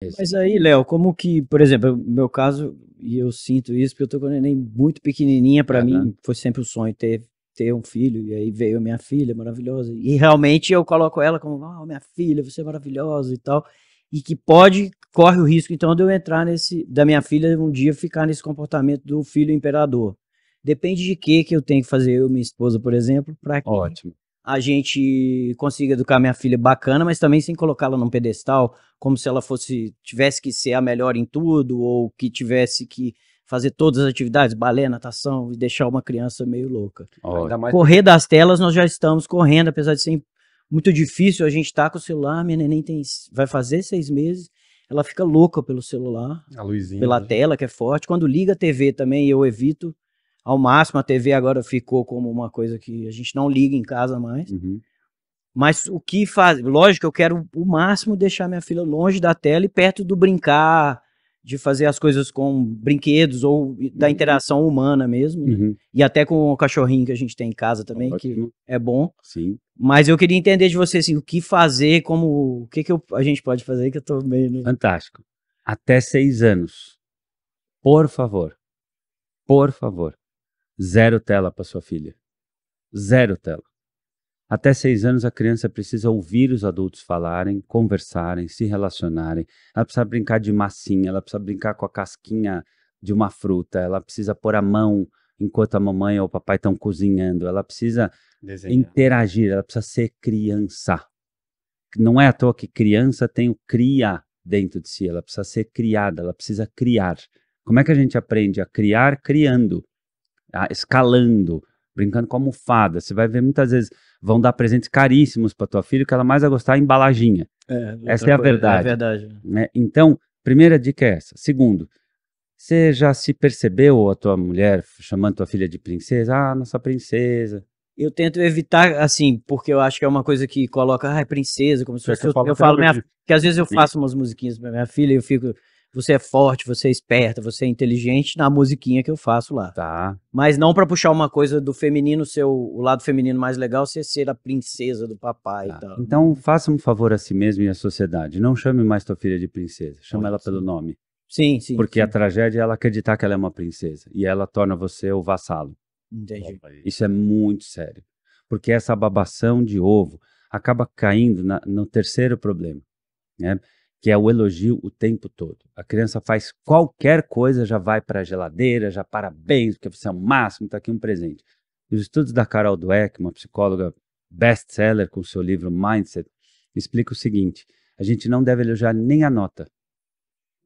Mas aí, Léo, como que, por exemplo, no meu caso, e eu sinto isso, porque eu tô com a neném muito pequenininha, para mim foi sempre o um sonho ter, ter um filho, e aí veio a minha filha maravilhosa, e realmente eu coloco ela como, ah, oh, minha filha, você é maravilhosa e tal, e que pode, corre o risco então de eu entrar nesse, da minha filha um dia ficar nesse comportamento do filho imperador. Depende de que que eu tenho que fazer, eu e minha esposa, por exemplo, para que Ótimo a gente consiga educar minha filha bacana, mas também sem colocá-la num pedestal, como se ela fosse tivesse que ser a melhor em tudo ou que tivesse que fazer todas as atividades, balé, natação, e deixar uma criança meio louca. Correr das telas, nós já estamos correndo, apesar de ser muito difícil, a gente está com o celular, minha neném tem, vai fazer seis meses, ela fica louca pelo celular, pela né? tela, que é forte. Quando liga a TV também, eu evito, ao máximo. A TV agora ficou como uma coisa que a gente não liga em casa mais. Uhum. Mas o que faz? Lógico, eu quero o máximo deixar minha filha longe da tela e perto do brincar, de fazer as coisas com brinquedos ou da uhum. interação humana mesmo. Né? Uhum. E até com o cachorrinho que a gente tem em casa também, que é bom. Sim. Mas eu queria entender de você assim, o que fazer, como. O que, que eu, a gente pode fazer, que eu tô meio. No... Fantástico. Até seis anos. Por favor. Por favor. Zero tela para sua filha. Zero tela. Até seis anos, a criança precisa ouvir os adultos falarem, conversarem, se relacionarem. Ela precisa brincar de massinha, ela precisa brincar com a casquinha de uma fruta, ela precisa pôr a mão enquanto a mamãe ou o papai estão cozinhando, ela precisa Desenhar. interagir, ela precisa ser criança. Não é à toa que criança tem o cria dentro de si, ela precisa ser criada, ela precisa criar. Como é que a gente aprende a criar criando? escalando, brincando com almofada. Você vai ver muitas vezes vão dar presentes caríssimos para tua filha, que ela mais vai gostar é embalagem. É, essa é a é verdade. É a verdade. Né? Então, primeira dica é essa. Segundo, você já se percebeu a tua mulher chamando tua filha de princesa? Ah, nossa princesa. Eu tento evitar, assim, porque eu acho que é uma coisa que coloca, ah, princesa, como se fosse. Eu, eu, falo, minha, que às vezes eu faço umas musiquinhas pra minha filha e eu fico, você é forte, você é esperta, você é inteligente na musiquinha que eu faço lá. Tá. Mas não para puxar uma coisa do feminino, seu, o lado feminino mais legal, você ser a princesa do papai tá. e tal. Então faça um favor a si mesmo e à sociedade. Não chame mais tua filha de princesa. Chama ela pelo nome. Sim, sim. Porque sim. a tragédia é ela acreditar que ela é uma princesa. E ela torna você o vassalo. Entendi. Isso é muito sério. Porque essa babação de ovo acaba caindo na, no terceiro problema. Né? que é o elogio o tempo todo. A criança faz qualquer coisa, já vai para a geladeira, já parabéns, porque você é o máximo, está aqui um presente. Os estudos da Carol Dweck, uma psicóloga best-seller com seu livro Mindset, explica o seguinte: a gente não deve elogiar nem a nota.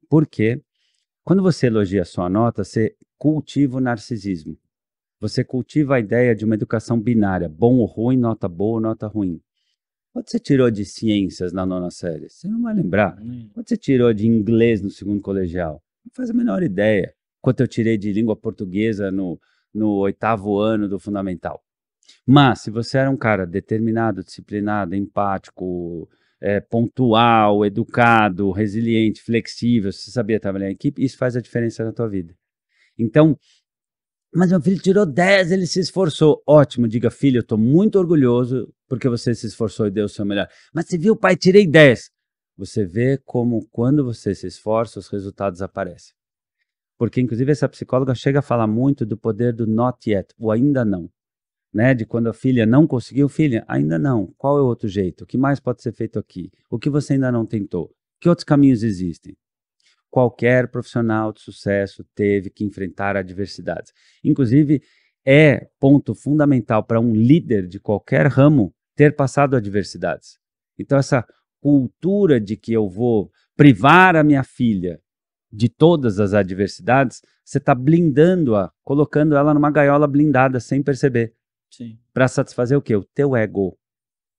Por quê? Quando você elogia a sua nota, você cultiva o narcisismo. Você cultiva a ideia de uma educação binária, bom ou ruim, nota boa ou nota ruim. Quanto você tirou de ciências na nona série? Você não vai lembrar. Hum. Quanto você tirou de inglês no segundo colegial? Não faz a menor ideia. Quanto eu tirei de língua portuguesa no, no oitavo ano do fundamental. Mas, se você era um cara determinado, disciplinado, empático, é, pontual, educado, resiliente, flexível, se você sabia trabalhar em equipe, isso faz a diferença na tua vida. Então, mas meu filho tirou 10, ele se esforçou. Ótimo, diga, filho, eu estou muito orgulhoso porque você se esforçou e deu o seu melhor. Mas você viu, pai, tirei 10. Você vê como quando você se esforça, os resultados aparecem. Porque, inclusive, essa psicóloga chega a falar muito do poder do not yet, o ainda não. Né? De quando a filha não conseguiu, filha, ainda não. Qual é o outro jeito? O que mais pode ser feito aqui? O que você ainda não tentou? Que outros caminhos existem? qualquer profissional de sucesso teve que enfrentar adversidades. Inclusive, é ponto fundamental para um líder de qualquer ramo ter passado adversidades. Então, essa cultura de que eu vou privar a minha filha de todas as adversidades, você está blindando-a, colocando ela numa gaiola blindada sem perceber. Para satisfazer o quê? O teu ego.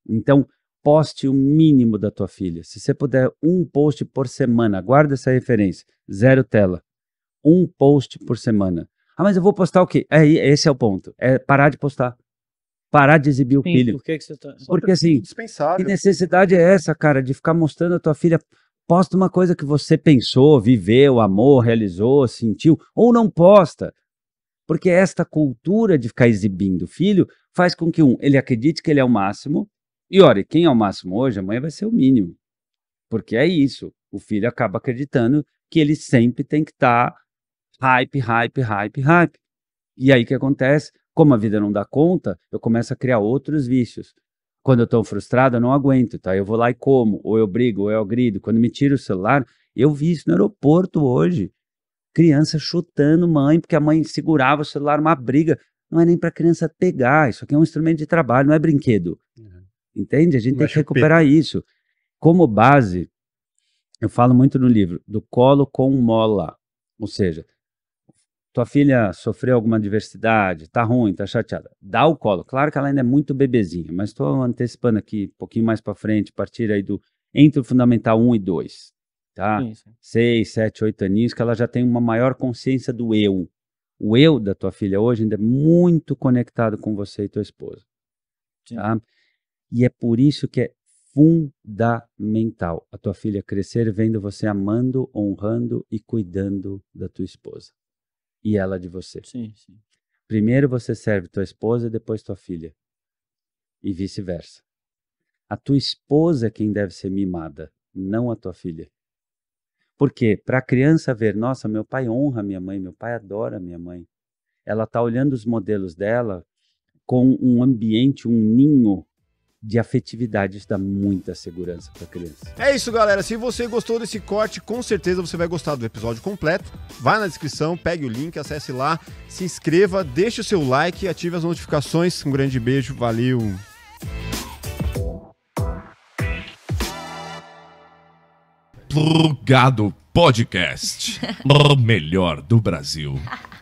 Então, poste o mínimo da tua filha. Se você puder, um post por semana. Guarda essa referência. Zero tela. Um post por semana. Ah, mas eu vou postar o quê? É, é esse é o ponto. É parar de postar. Parar de exibir Sim, o filho. Por que, que você tá... Porque assim, que necessidade é essa, cara, de ficar mostrando a tua filha? Posta uma coisa que você pensou, viveu, amou, realizou, sentiu, ou não posta. Porque esta cultura de ficar exibindo o filho faz com que, um, ele acredite que ele é o máximo, e olha, quem é o máximo hoje, amanhã vai ser o mínimo. Porque é isso. O filho acaba acreditando que ele sempre tem que estar tá hype, hype, hype, hype. E aí o que acontece? Como a vida não dá conta, eu começo a criar outros vícios. Quando eu estou frustrado, eu não aguento, tá? Eu vou lá e como, ou eu brigo, ou eu grido. Quando me tiro o celular, eu vi isso no aeroporto hoje. Criança chutando mãe, porque a mãe segurava o celular, uma briga. Não é nem para criança pegar, isso aqui é um instrumento de trabalho, não é brinquedo. Uhum. Entende? A gente tem que recuperar isso. Como base, eu falo muito no livro, do colo com mola. Ou seja, tua filha sofreu alguma adversidade, tá ruim, tá chateada, dá o colo. Claro que ela ainda é muito bebezinha, mas estou antecipando aqui um pouquinho mais para frente, a partir aí do entre o fundamental 1 e 2, tá? Isso. Seis, sete, oito aninhos, que ela já tem uma maior consciência do eu. O eu da tua filha hoje ainda é muito conectado com você e tua esposa. Sim. Tá? E é por isso que é fundamental a tua filha crescer vendo você amando, honrando e cuidando da tua esposa. E ela de você. Sim, sim. Primeiro você serve tua esposa e depois tua filha. E vice-versa. A tua esposa é quem deve ser mimada, não a tua filha. Porque para a criança ver, nossa, meu pai honra minha mãe, meu pai adora minha mãe. Ela está olhando os modelos dela com um ambiente, um ninho de afetividade. Isso dá muita segurança para a criança. É isso, galera. Se você gostou desse corte, com certeza você vai gostar do episódio completo. Vai na descrição, pegue o link, acesse lá, se inscreva, deixe o seu like, ative as notificações. Um grande beijo, valeu! Plugado Podcast. o melhor do Brasil.